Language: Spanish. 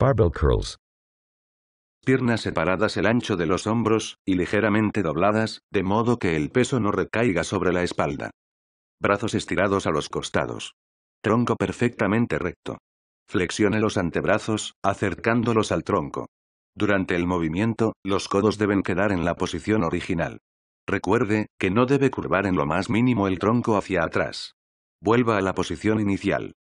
Barbell curls. Piernas separadas el ancho de los hombros, y ligeramente dobladas, de modo que el peso no recaiga sobre la espalda. Brazos estirados a los costados. Tronco perfectamente recto. Flexione los antebrazos, acercándolos al tronco. Durante el movimiento, los codos deben quedar en la posición original. Recuerde, que no debe curvar en lo más mínimo el tronco hacia atrás. Vuelva a la posición inicial.